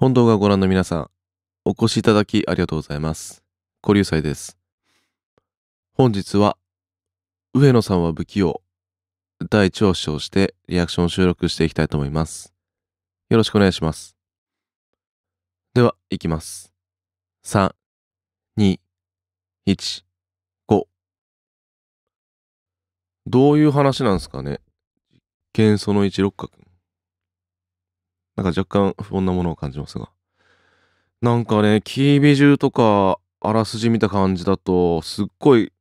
本動画をご覧の皆さん、お越しいただきありがとうございます。古流祭です。本日は、上野さんは不器用、第1を視聴してリアクション収録していきたいと思います。よろしくお願いします。では、いきます。3、2、1、5。どういう話なんですかね実験その1、六角。なんか若干不穏なものを感じますが。なんかね、キービジュとか、あらすじ見た感じだと、すっごい、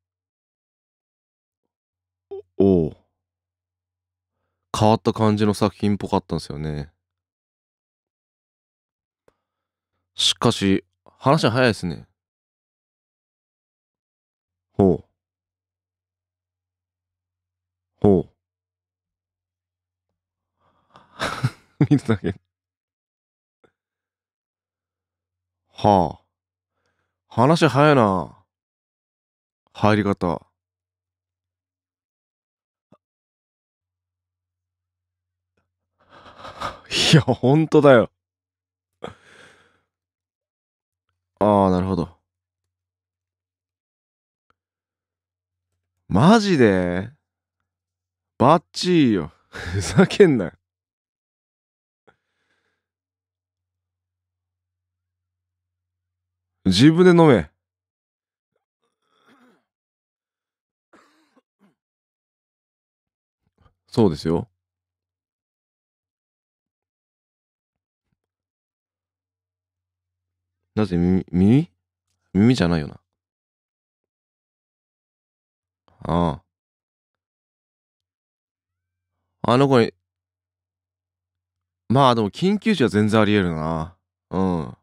おお変わった感じの作品っぽかったんですよね。しかし、話は早いですね。ほう。ほう。見てたけ。はあ。話早いな。入り方。いや、ほんとだよ。ああ、なるほど。マジでバッチーよ。ふざけんなよ。自分で飲め。そうですよ。なぜ耳耳耳じゃないよな。ああ。あの子に、まあでも緊急時は全然あり得るな。うん。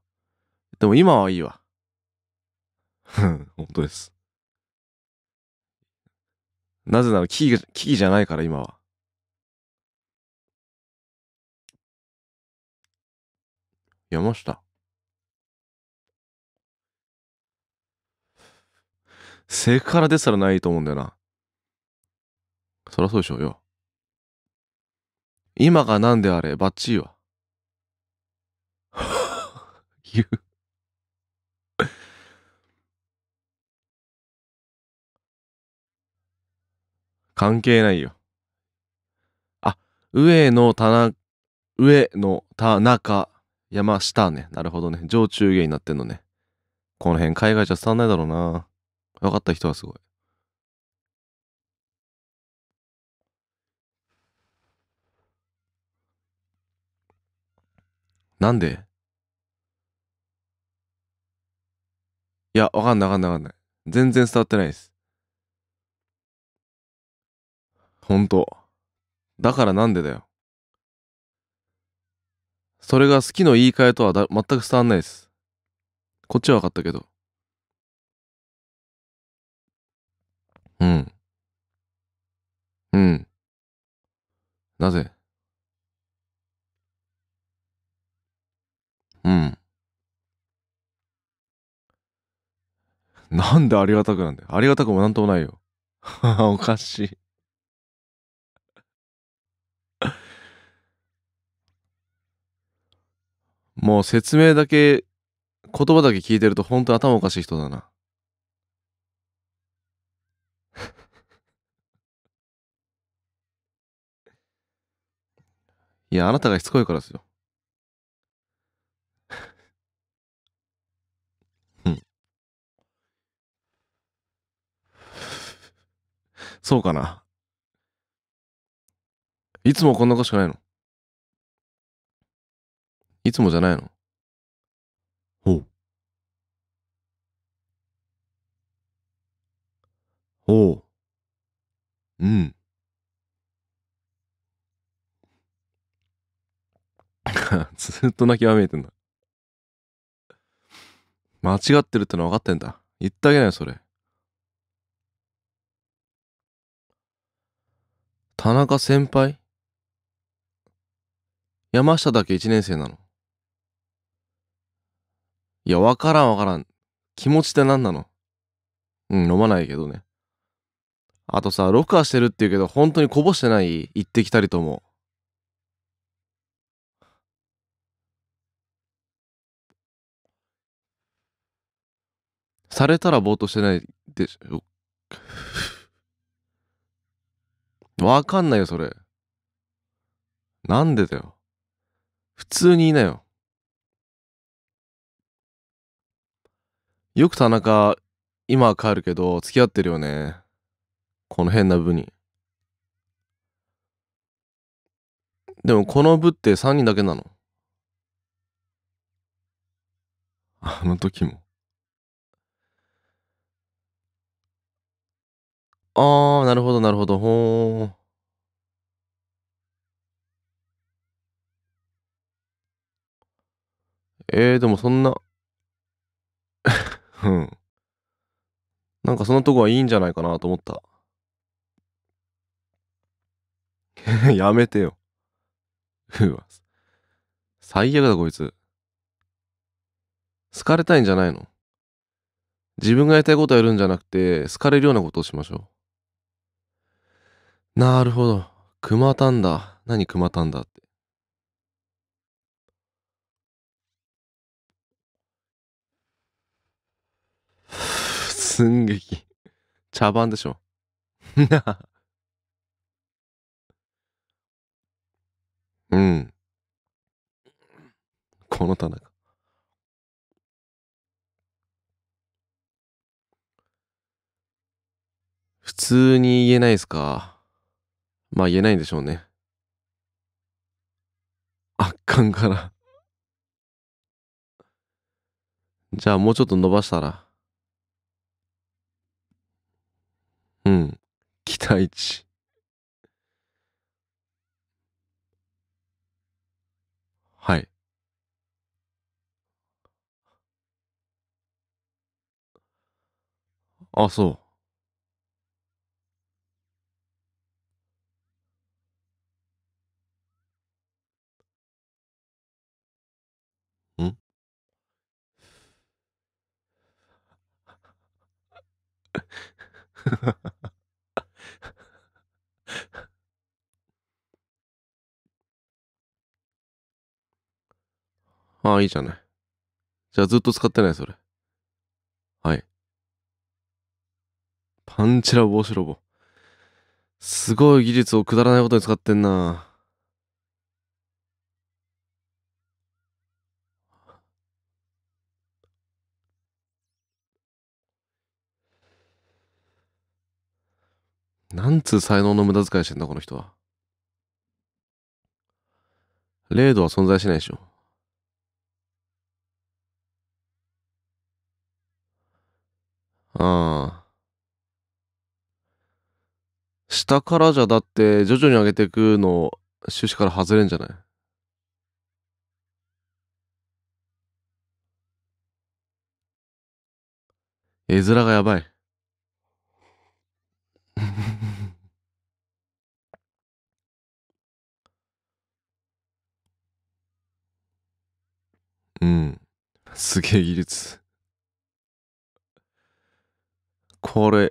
でも今はいいわ。本当です。なぜなら危機、危機じゃないから、今は。山下。セクハラですらないと思うんだよな。そりゃそうでしょうよ。今が何であれ、バッチリは。言う。関係ないよ。あ、上の棚、上の田中、山下ね。なるほどね。上中下になってんのね。この辺海外じゃ伝わんないだろうな。分かった人はすごい。なんでいや、わかんないわかんないわかんない。全然伝わってないです。本当。だからなんでだよ。それが好きの言い換えとはだ全く伝わんないです。こっちは分かったけど。うん。うん。なぜうん。なんでありがたくなんだよ。ありがたくもなんともないよ。おかしいもう説明だけ、言葉だけ聞いてると本当頭おかしい人だな。いや、あなたがしつこいからですよ。うん。そうかな。いつもこんな子しかないのいつもじゃないのほう。ほう。うん。ずっと泣きわめいてんだ。間違ってるっての分かってんだ。言ってあげなよ、それ。田中先輩山下だけ1年生なの。いや、わからんわからん。気持ちって何なのうん、飲まないけどね。あとさ、ロッカーしてるって言うけど、本当にこぼしてない行ってきたりとも。されたらぼーっとしてないでしょ。わかんないよ、それ。なんでだよ。普通にいなよ。よく田中、今は帰るけど、付き合ってるよね。この変な部に。でもこの部って3人だけなの。あの時も。ああ、なるほど、なるほど。ほー。えー、でもそんなうん。なんかそのとこはいいんじゃないかなと思った。やめてよ。うわ。最悪だこいつ。好かれたいんじゃないの自分がやりたいことやるんじゃなくて、好かれるようなことをしましょう。なるほど。熊たんだ。何熊たんだって。寸劇。茶番でしょ。うん。この田中。普通に言えないですか。まあ言えないんでしょうね。圧巻からじゃあもうちょっと伸ばしたら。うん。期待値。はい。あ、そう。ん ああ、いいじゃない。じゃあずっと使ってない、それ。はい。パンチラ帽子ロボ。すごい技術をくだらないことに使ってんな。なんつう才能の無駄遣いしてんだ、この人は。レードは存在しないでしょ。うん。下からじゃだって徐々に上げていくの趣旨から外れんじゃない絵面がやばい うんすげえ技術これ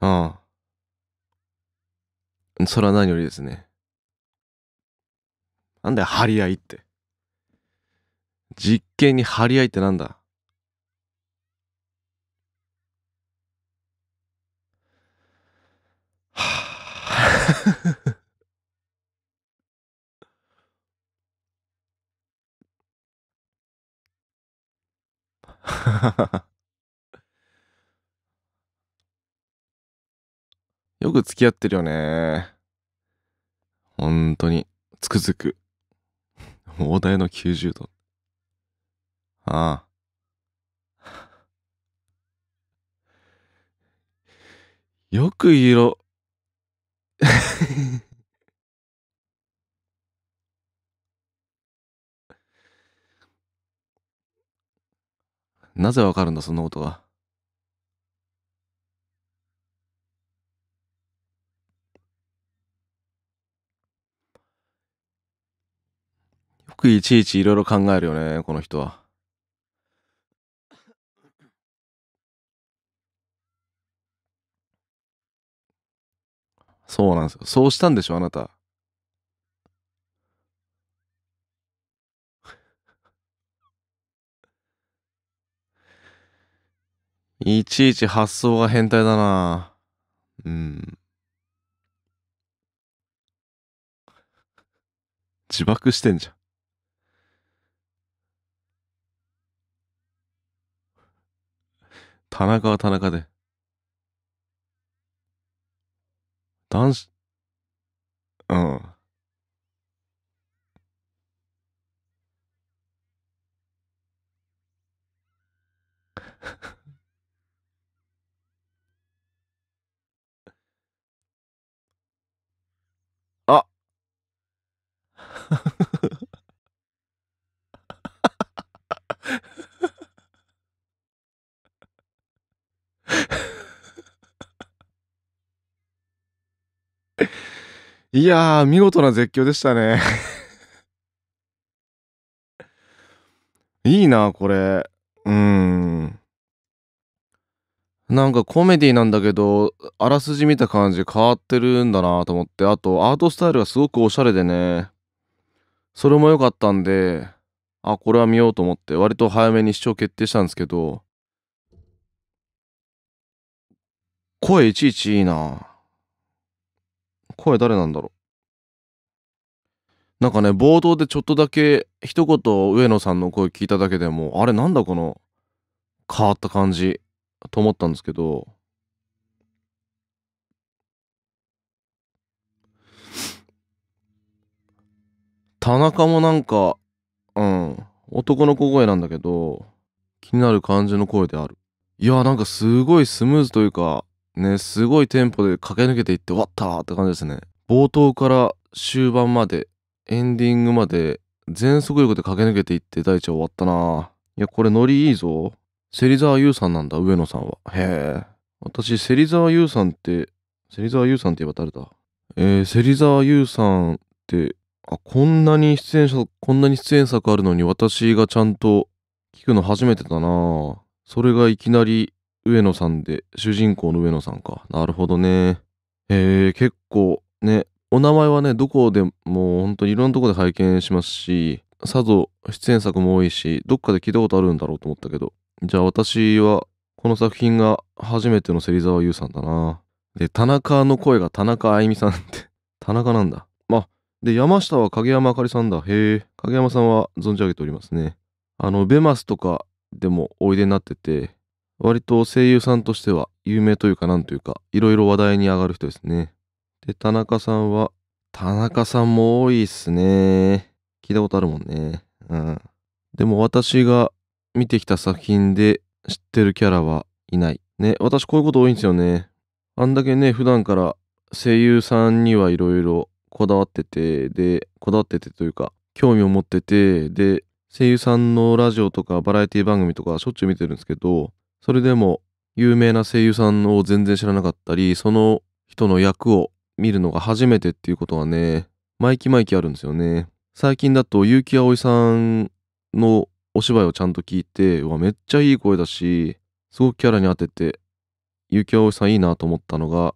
ああ。それは何よりですね。なんだよ、張り合いって。実験に張り合いってなんだはあ よく付き合ってるよね。本当に、つくづく。大台の90度。ああ。よく色。なぜわかるんだ、そんなことは。よくいちいちいろいろ考えるよね、この人は。そうなんですよ。そうしたんでしょ、あなた。いちいち発想が変態だなうん。自爆してんじゃん。田中は田中で。男子、うん。いやー、見事な絶叫でしたねいいな、これ。うん。なんかコメディなんだけど、あらすじ見た感じ変わってるんだなと思って、あとアートスタイルがすごくおしゃれでね。それも良かったんで、あ、これは見ようと思って、割と早めに視聴決定したんですけど、声いちいちいいな声誰なんだろうなんかね冒頭でちょっとだけ一言上野さんの声聞いただけでもあれなんだこの変わった感じと思ったんですけど田中もなんかうん男の子声なんだけど気になる感じの声であるいやなんかすごいスムーズというかねすごいテンポで駆け抜けていって終わったって感じですね冒頭から終盤までエンディングまで全速力で駆け抜けていって大地は終わったないやこれノリいいぞ芹沢優さんなんだ上野さんはへえ私芹沢優さんって芹沢優さんって言えば誰だえー、芹沢優さんってあこんなに出演者こんなに出演作あるのに私がちゃんと聞くの初めてだなそれがいきなり上野さんで主人公の上野さんかなるほどねへえ結構ねお名前はねどこでも本当にいろんなとこで拝見しますしさぞ出演作も多いしどっかで聞いたことあるんだろうと思ったけどじゃあ私はこの作品が初めての芹沢優さんだなで田中の声が田中あゆみさんって田中なんだで、山下は影山あかりさんだ。へえ、影山さんは存じ上げておりますね。あの、ベマスとかでもおいでになってて、割と声優さんとしては有名というかなんというか、いろいろ話題に上がる人ですね。で、田中さんは、田中さんも多いっすね。聞いたことあるもんね。うん。でも私が見てきた作品で知ってるキャラはいない。ね、私こういうこと多いんですよね。あんだけね、普段から声優さんにはいろいろこだわっててでこだわっててというか興味を持っててで声優さんのラジオとかバラエティ番組とかしょっちゅう見てるんですけどそれでも有名な声優さんを全然知らなかったりその人の役を見るのが初めてっていうことはね毎期毎期あるんですよね最近だと結城葵さんのお芝居をちゃんと聞いてうわめっちゃいい声だしすごくキャラに当てて結城葵さんいいなと思ったのが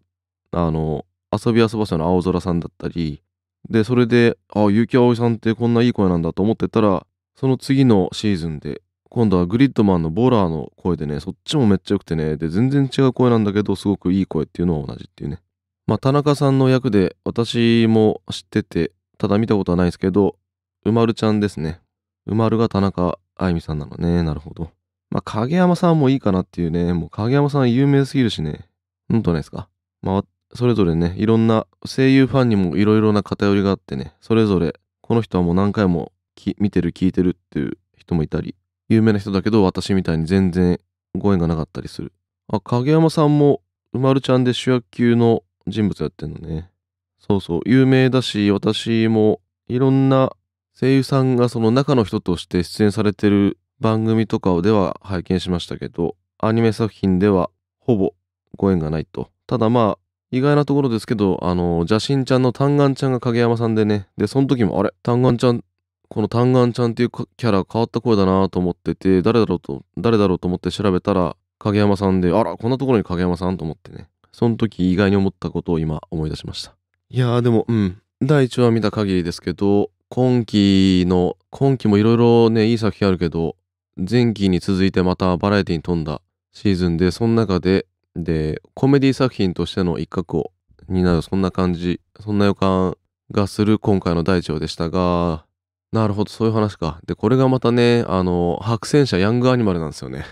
あの遊び遊ばせの青空さんだったりでそれでああ結城葵さんってこんないい声なんだと思ってたらその次のシーズンで今度はグリッドマンのボラーの声でねそっちもめっちゃ良くてねで全然違う声なんだけどすごくいい声っていうのは同じっていうねまあ田中さんの役で私も知っててただ見たことはないですけどうまるちゃんですねうまるが田中あゆみさんなのねなるほどまあ影山さんもいいかなっていうねもう影山さん有名すぎるしねうんとないですかまあそれぞれねいろんな声優ファンにもいろいろな偏りがあってねそれぞれこの人はもう何回も見てる聞いてるっていう人もいたり有名な人だけど私みたいに全然ご縁がなかったりするあ影山さんもうまるちゃんで主役級の人物やってんのねそうそう有名だし私もいろんな声優さんがその中の人として出演されてる番組とかでは拝見しましたけどアニメ作品ではほぼご縁がないとただまあ意外なところですけど、あの、邪神ちゃんの単眼ちゃんが影山さんでね、で、その時も、あれ単眼ちゃん、この単眼ちゃんっていうキャラ変わった声だなと思ってて、誰だろうと、誰だろうと思って調べたら、影山さんで、あら、こんなところに影山さんと思ってね、その時意外に思ったことを今思い出しました。いやーでも、うん、第1話見た限りですけど、今期の、今期もいろいろね、いい作品あるけど、前期に続いてまたバラエティに富んだシーズンで、その中ででコメディ作品としての一角を担うそんな感じそんな予感がする今回の大腸でしたがなるほどそういう話かでこれがまたねあの白戦車ヤングアニマルなんですよね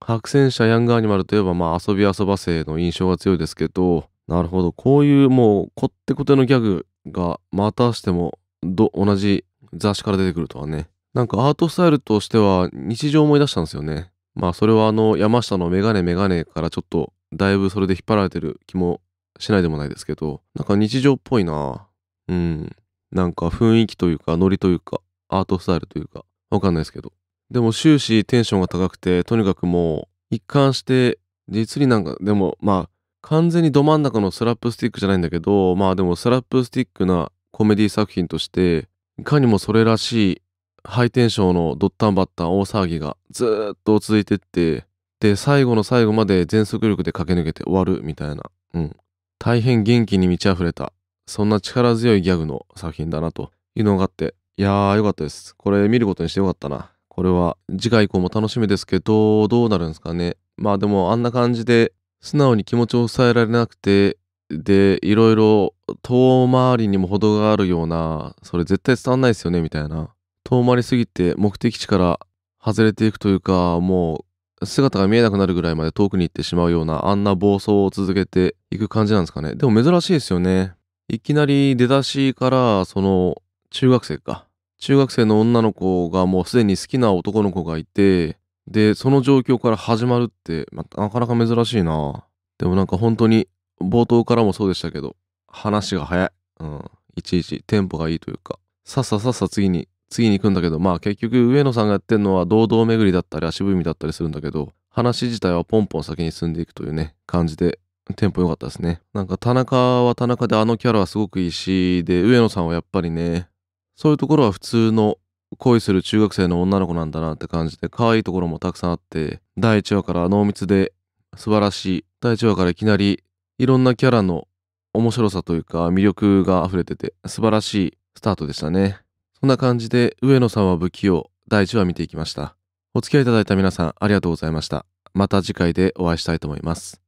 白戦車ヤングアニマルといえばまあ遊び遊ばせの印象が強いですけどなるほどこういうもうこってこてのギャグがまたしてもど同じ雑誌から出てくるとはねなんかアートスタイルとしては日常思い出したんですよねまあそれはあの山下のメガネメガネからちょっとだいぶそれで引っ張られてる気もしないでもないですけどなんか日常っぽいなうんなんか雰囲気というかノリというかアートスタイルというかわかんないですけどでも終始テンションが高くてとにかくもう一貫して実になんかでもまあ完全にど真ん中のスラップスティックじゃないんだけどまあでもスラップスティックなコメディ作品としていかにもそれらしいハイテンションのドッタンバッタン大騒ぎがずっと続いてってで、最後の最後まで全速力で駆け抜けて終わるみたいな。うん。大変元気に満ち溢れた。そんな力強いギャグの作品だなというのがあって、いやーよかったです。これ見ることにしてよかったな。これは次回以降も楽しみですけど、どうなるんですかね。まあでもあんな感じで素直に気持ちを抑えられなくて、で、いろいろ遠回りにも程があるような、それ絶対伝わんないですよねみたいな。遠回りすぎて目的地から外れていくというか、もう姿が見えなくなるぐらいまで遠くに行ってしまうようなあんな暴走を続けていく感じなんですかね。でも珍しいですよね。いきなり出だしからその中学生か。中学生の女の子がもうすでに好きな男の子がいて、で、その状況から始まるって、まなかなか珍しいなでもなんか本当に冒頭からもそうでしたけど、話が早い。うん。いちいちテンポがいいというか、さっささっさ次に次に行くんだけど、まあ結局上野さんがやってるのは堂々巡りだったり足踏みだったりするんだけど、話自体はポンポン先に進んでいくというね、感じで、テンポ良かったですね。なんか田中は田中であのキャラはすごくいいし、で、上野さんはやっぱりね、そういうところは普通の恋する中学生の女の子なんだなって感じで、可愛いところもたくさんあって、第1話から濃密で素晴らしい。第1話からいきなりいろんなキャラの面白さというか魅力が溢れてて素晴らしいスタートでしたね。そんな感じで、上野さんは不器用、第1話見ていきました。お付き合いいただいた皆さん、ありがとうございました。また次回でお会いしたいと思います。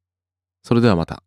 それではまた。